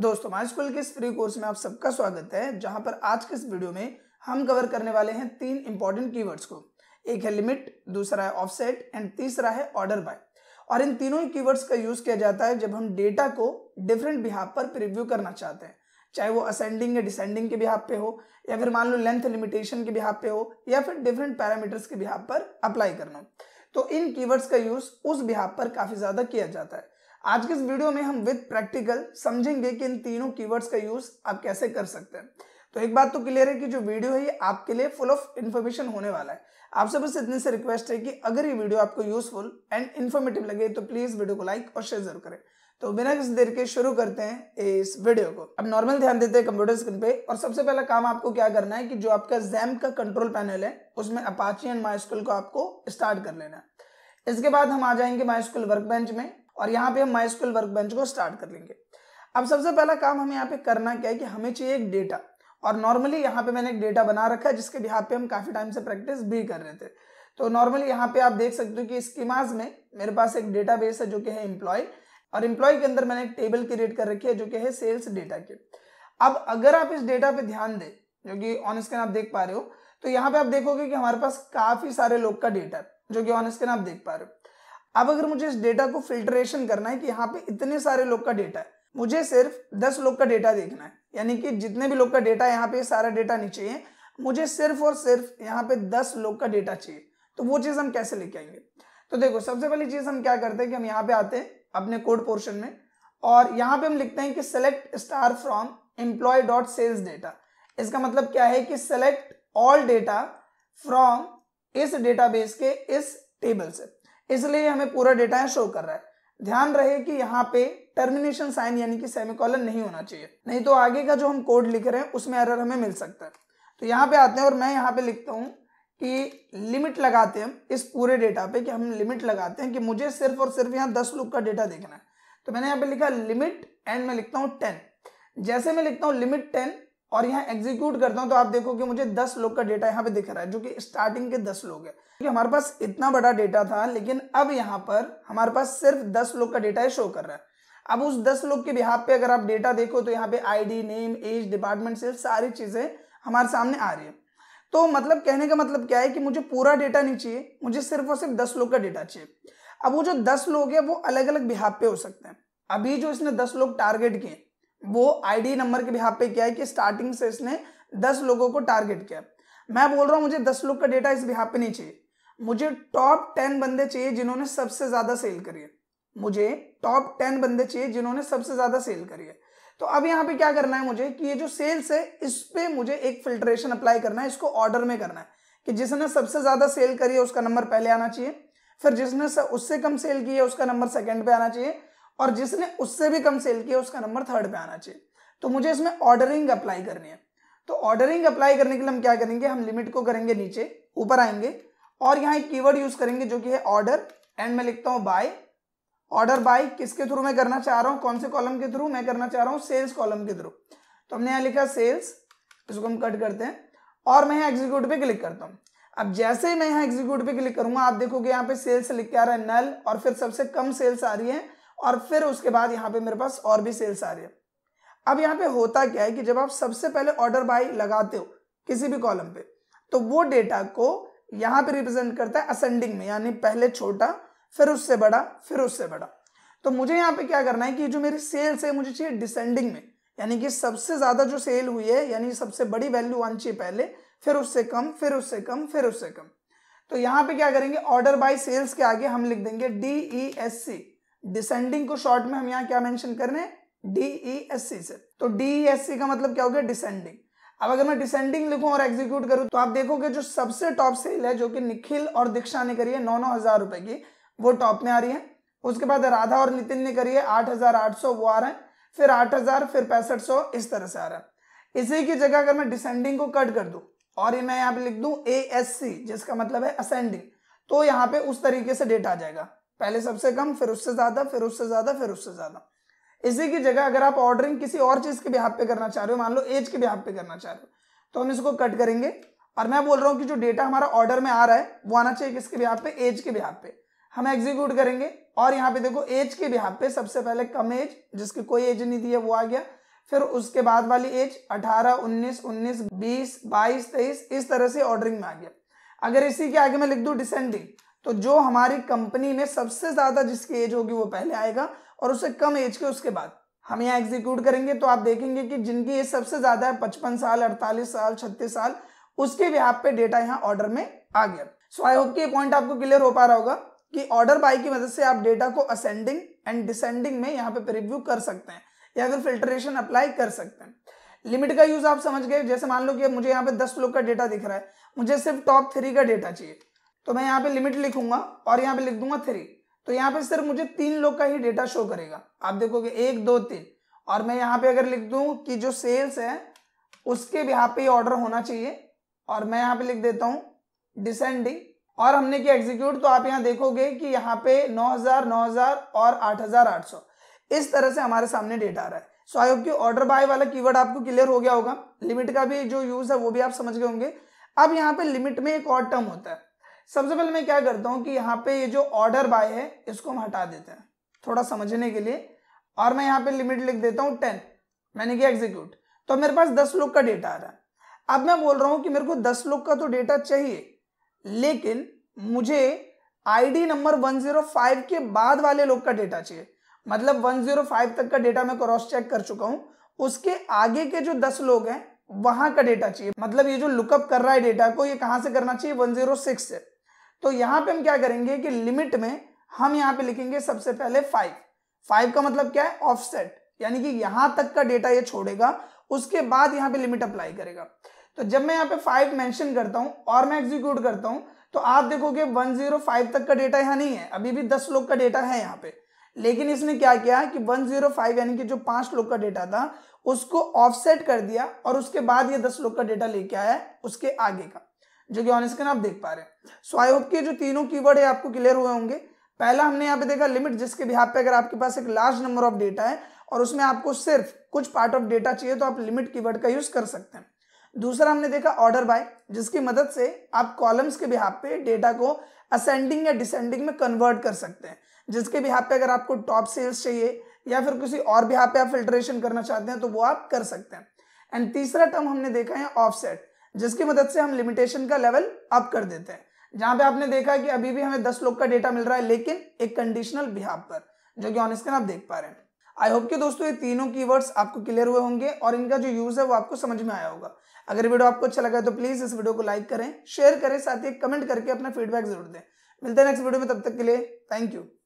दोस्तों हमारे स्कूल के इस फ्री कोर्स में आप सबका स्वागत है जहां पर आज के इस वीडियो में हम कवर करने वाले हैं तीन इंपॉर्टेंट कीवर्ड्स को एक है लिमिट दूसरा है ऑफसेट एंड तीसरा है ऑर्डर बाय और इन तीनों ही कीवर्ड्स का यूज किया जाता है जब हम डेटा को डिफरेंट बिहाब पर प्रिव्यू करना चाहते हैं चाहे वो असेंडिंग या डिसेंडिंग के बिहाव पे हो या फिर मान लो लेंथ लिमिटेशन के बिहाव पे हो या फिर डिफरेंट पैरामीटर्स के बिहाव पर अप्लाई करना तो इन कीवर्ड्स का यूज उस बिहार पर काफी ज्यादा किया जाता है आज के इस वीडियो में हम विद प्रैक्टिकल समझेंगे कि इन तीनों कीवर्ड्स का यूज आप कैसे कर सकते हैं तो एक बात तो क्लियर है कि जो वीडियो है ये आपके लिए फुल ऑफ इन्फॉर्मेशन होने वाला है आपसे बस इतने से रिक्वेस्ट है कि अगर ये वीडियो आपको यूजफुल एंड इन्फॉर्मेटिव लगे तो प्लीज वीडियो को लाइक और शेयर जरूर करें तो बिना किसी देर के शुरू करते हैं इस वीडियो को अब नॉर्मल ध्यान देते हैं कंप्यूटर स्क्रीन पे और सबसे पहला काम आपको क्या करना है कि जो आपका जैम का कंट्रोल पैनल है उसमें अपाची एंड माइस्कुल को आपको स्टार्ट कर लेना है इसके बाद हम आ जाएंगे माइस्कुल वर्क बेंच में और यहाँ पे हम माई स्कूल वर्क बेंच को स्टार्ट कर लेंगे अब सबसे पहला काम हमें यहाँ पे करना क्या है कि हमें चाहिए एक डेटा और नॉर्मली यहाँ पे मैंने एक डेटा बना रखा है जिसके यहाँ पे हम काफ़ी टाइम से प्रैक्टिस भी कर रहे थे तो नॉर्मली यहाँ पे आप देख सकते हो कि स्कीमाज में मेरे पास एक डेटा बेस है जो कि है एम्प्लॉय और एम्प्लॉय के अंदर मैंने एक टेबल क्रिएट कर रखी है जो कि है सेल्स डेटा के अब अगर आप इस डेटा पे ध्यान दें जो कि ऑन स्क्रीन आप देख पा रहे हो तो यहाँ पे आप देखोगे कि हमारे पास काफी सारे लोग का डेटा है जो कि ऑन स्क्रीन आप देख पा रहे हो अब अगर मुझे इस डेटा को फिल्ट्रेशन करना है कि यहाँ पे इतने सारे लोग का डेटा है मुझे सिर्फ दस लोग का डेटा देखना है यानी कि जितने भी लोग का डेटा है यहाँ पे सारा डेटा नहीं चाहिए मुझे सिर्फ और सिर्फ यहाँ पे दस लोग का डेटा चाहिए तो वो चीज़ हम कैसे लेके आएंगे तो देखो सबसे पहली चीज़ हम क्या करते हैं कि हम यहाँ पे आते हैं अपने कोड पोर्शन में और यहाँ पे हम लिखते हैं कि select star from employee dot sales data इसका मतलब क्या है कि सेलेक्ट ऑल डेटा फ्रॉम इस डेटाबेस के इस टेबल से इसलिए हमें पूरा डेटा शो कर रहा है ध्यान रहे कि यहाँ पे टर्मिनेशन साइन यानी कि सेमिकॉलन नहीं होना चाहिए नहीं तो आगे का जो हम कोड लिख रहे हैं उसमें एरर हमें मिल सकता है तो यहाँ पे आते हैं और मैं यहाँ पे लिखता हूँ कि लिमिट लगाते हैं इस पूरे डेटा पे कि हम लिमिट लगाते हैं कि मुझे सिर्फ और सिर्फ यहाँ दस लुक का डेटा देखना है तो मैंने यहाँ पे लिखा लिमिट एंड मैं लिखता हूँ टेन जैसे मैं लिखता हूँ लिमिट टेन और यहाँ एग्जीक्यूट करता हूँ तो आप देखो कि मुझे दस लोग का डेटा यहाँ पे दिख रहा है जो कि स्टार्टिंग के दस लोग है क्योंकि हमारे पास इतना बड़ा डेटा था लेकिन अब यहाँ पर हमारे पास सिर्फ दस लोग का डेटा ही शो कर रहा है अब उस दस लोग के बिहार पे अगर आप डेटा देखो तो यहाँ पे आईडी नेम एज डिपार्टमेंट से सारी चीज़ें हमारे सामने आ रही है तो मतलब कहने का मतलब क्या है कि मुझे पूरा डेटा नहीं चाहिए मुझे सिर्फ और सिर्फ दस लोग का डेटा चाहिए अब वो जो दस लोग है वो अलग अलग बिहार पे हो सकते हैं अभी जो इसने दस लोग टारगेट किए वो आईडी नंबर के यहाँ पे क्या है कि स्टार्टिंग से इसने दस लोगों को टारगेट किया मैं बोल रहा हूँ मुझे दस लोग का डेटा इस यहाँ पे नहीं चाहिए मुझे टॉप टेन बंदे चाहिए जिन्होंने सबसे ज्यादा सेल करी है मुझे टॉप टेन बंदे चाहिए जिन्होंने सबसे ज्यादा सेल करी है तो अब यहाँ पे क्या करना है मुझे कि ये जो सेल्स है इस पर मुझे एक फिल्ट्रेशन अप्लाई करना है इसको ऑर्डर में करना है कि जिसने सबसे ज्यादा सेल करी है उसका नंबर पहले आना चाहिए फिर जिसने उससे कम सेल की है उसका नंबर सेकंड पे आना चाहिए और जिसने उससे भी कम सेल किया उसका नंबर थर्ड पे आना चाहिए तो मुझे इसमें ऑर्डरिंग अप्लाई करनी है तो ऑर्डरिंग अप्लाई करने के लिए हम क्या करेंगे हम लिमिट को करेंगे नीचे ऊपर आएंगे और यहाँ एक कीवर्ड यूज करेंगे जो कि है ऑर्डर एंड मैं लिखता हूँ बाय ऑर्डर बाय किसके थ्रू मैं करना चाह रहा हूँ कौन से कॉलम के थ्रू मैं करना चाह रहा हूँ सेल्स कॉलम के थ्रू तो हमने यहाँ लिखा सेल्स इसको हम कट करते हैं और मैं एग्जीक्यूट पे क्लिक करता हूँ अब जैसे ही मैं यहाँ एग्जीक्यूट पे क्लिक करूंगा आप देखोगे यहाँ पे सेल्स लिख के आ रहा है नल और फिर सबसे कम सेल्स आ रही है और फिर उसके बाद यहाँ पे मेरे पास और भी सेल्स आ रही है अब यहाँ पे होता क्या है कि जब आप सबसे पहले ऑर्डर बाई लगाते हो किसी भी कॉलम पे तो वो डेटा को यहाँ पे रिप्रेजेंट करता है असेंडिंग में यानी पहले छोटा फिर उससे बड़ा फिर उससे बड़ा तो मुझे यहाँ पे क्या करना है कि जो मेरी सेल्स है मुझे चाहिए डिसेंडिंग में यानी कि सबसे ज्यादा जो सेल हुई है यानी सबसे बड़ी वैल्यू आनी चाहिए पहले फिर उससे कम फिर उससे कम फिर उससे कम तो यहाँ पे क्या करेंगे ऑर्डर बाय सेल्स के आगे हम लिख देंगे D E S C descending को शॉर्ट में हम यहाँ क्या मेंशन कर रहे हैं डी ई एस सी से तो डी ई एस सी का मतलब क्या हो गया डिसेंडिंग अब अगर मैं डिसेंडिंग लिखूं और एग्जीक्यूट करूं तो आप देखोगे जो सबसे टॉप सेल है जो कि निखिल और दीक्षा ने करी है नौ नौ हजार रुपए की वो टॉप में आ रही है उसके बाद राधा और नितिन ने करी है आठ हजार आठ सौ वो आ रहा है फिर आठ हजार फिर पैंसठ सौ इस तरह से आ रहा है इसी की जगह अगर मैं डिसेंडिंग को कट कर दू और ये मैं यहाँ पे लिख दू ए एस सी जिसका मतलब है असेंडिंग तो यहाँ पे उस तरीके से डेटा आ जाएगा पहले सबसे कम फिर उससे ज्यादा फिर उससे ज्यादा फिर उससे ज्यादा इसी की जगह अगर आप ऑर्डरिंग किसी और चीज के बिहार पे करना चाह रहे हो मान लो एज के बिहार पे करना चाह रहे हो तो हम इसको कट करेंगे और मैं बोल रहा हूँ कि जो डेटा हमारा ऑर्डर में आ रहा है वो आना चाहिए किसके बिहार पे एज के बिहार पे हम एग्जीक्यूट करेंगे और यहाँ पे देखो एज के बिहार पे सबसे पहले कम एज जिसकी कोई एज नहीं दी है वो आ गया फिर उसके बाद वाली एज अठारह उन्नीस उन्नीस बीस बाईस तेईस इस तरह से ऑर्डरिंग में आ गया अगर इसी के आगे मैं लिख दू डिसेंडिंग तो जो हमारी कंपनी में सबसे ज्यादा जिसकी एज होगी वो पहले आएगा और उससे कम एज के उसके बाद हम यहाँ एग्जीक्यूट करेंगे तो आप देखेंगे कि जिनकी एज सबसे ज्यादा है पचपन साल अड़तालीस साल छत्तीस साल उसके भी आप पे डेटा यहाँ ऑर्डर में आ गया सो आई होप कि ये पॉइंट आपको क्लियर हो पा रहा होगा कि ऑर्डर बाय की मदद से आप डेटा को असेंडिंग एंड डिसेंडिंग में यहाँ पे रिव्यू कर सकते हैं या फिर फिल्ट्रेशन अप्लाई कर सकते हैं लिमिट का यूज आप समझ गए जैसे मान लो कि मुझे यहाँ पे दस लोग का डेटा दिख रहा है मुझे सिर्फ टॉप थ्री का डेटा चाहिए तो मैं यहाँ पे लिमिट लिखूंगा और यहाँ पे लिख दूंगा थ्री तो यहाँ पे सिर्फ मुझे तीन लोग का ही डेटा शो करेगा आप देखोगे एक दो तीन और मैं यहाँ पे अगर लिख दू कि जो सेल्स है उसके भी यहाँ पे ऑर्डर होना चाहिए और मैं यहाँ पे लिख देता हूँ डिसेंडिंग और हमने की एग्जीक्यूट तो आप यहाँ देखोगे कि यहाँ पे 9000 9000 और 8800 इस तरह से हमारे सामने डेटा आ रहा है सो आई होप कि ऑर्डर बाय वाला कीवर्ड आपको क्लियर हो गया होगा लिमिट का भी जो यूज है वो भी आप समझ गए होंगे अब यहाँ पे लिमिट में एक और टर्म होता है सबसे पहले मैं क्या करता हूँ कि यहाँ पे ये जो ऑर्डर बाय है इसको हम हटा देते हैं थोड़ा समझने के लिए और मैं यहाँ पे लिमिट लिख देता हूँ टेन मैंने किया एग्जीक्यूट तो मेरे पास दस लोग का डेटा आ रहा है अब मैं बोल रहा हूँ कि मेरे को दस लोग का तो डेटा चाहिए लेकिन मुझे आईडी नंबर 105 के बाद वाले लोग का डेटा चाहिए मतलब 105 तक का डेटा मैं क्रॉस चेक कर चुका हूँ उसके आगे के जो 10 लोग हैं वहां का डेटा चाहिए मतलब ये जो लुकअप कर रहा है डेटा को ये कहाँ से करना चाहिए 106 से तो यहां पे हम क्या करेंगे कि लिमिट में हम यहाँ पे लिखेंगे सबसे पहले फाइव फाइव का मतलब क्या है ऑफसेट यानी कि यहां तक का डेटा ये छोड़ेगा उसके बाद यहाँ पे लिमिट अप्लाई करेगा तो जब मैं यहाँ पे फाइव मेंशन करता हूं और मैं एग्जीक्यूट करता हूं तो आप देखोगे वन जीरो फाइव तक का डेटा यहाँ नहीं है अभी भी दस लोग का डेटा है यहाँ पे लेकिन इसने क्या किया कि वन जीरो फाइव यानी कि जो पांच लोग का डेटा था उसको ऑफसेट कर दिया और उसके बाद ये दस लोग का डेटा लेके आया उसके आगे का जो कि ऑन स्क्रीन आप देख पा रहे हैं सो आई होप के जो तीनों की है आपको क्लियर हुए होंगे पहला हमने यहाँ पे देखा लिमिट जिसके बिहार पे अगर आपके पास एक लार्ज नंबर ऑफ डेटा है और उसमें आपको सिर्फ कुछ पार्ट ऑफ डेटा चाहिए तो आप लिमिट कीवर्ड का यूज कर सकते हैं दूसरा हमने देखा ऑर्डर बाय जिसकी मदद से आप कॉलम्स के बिहार पे डेटा को असेंडिंग या डिसेंडिंग में कन्वर्ट कर सकते हैं जिसके बिहार पे अगर आपको टॉप सेल्स चाहिए या फिर किसी और बिहार पे आप फिल्ट्रेशन करना चाहते हैं तो वो आप कर सकते हैं एंड तीसरा टर्म हमने देखा है ऑफसेट जिसकी मदद से हम लिमिटेशन का लेवल अप कर देते हैं जहां पे आपने देखा कि अभी भी हमें दस लोग का डेटा मिल रहा है लेकिन एक कंडीशनल बिहाव पर जो कि ऑन स्क्रीन आप देख पा रहे हैं आई होप कि दोस्तों ये तीनों कीवर्ड्स आपको क्लियर हुए होंगे और इनका जो यूज है वो आपको समझ में आया होगा अगर वीडियो आपको अच्छा लगा तो प्लीज इस वीडियो को लाइक करें शेयर करें साथ ही कमेंट करके अपना फीडबैक जरूर दें मिलते हैं नेक्स्ट वीडियो में तब तक के लिए थैंक यू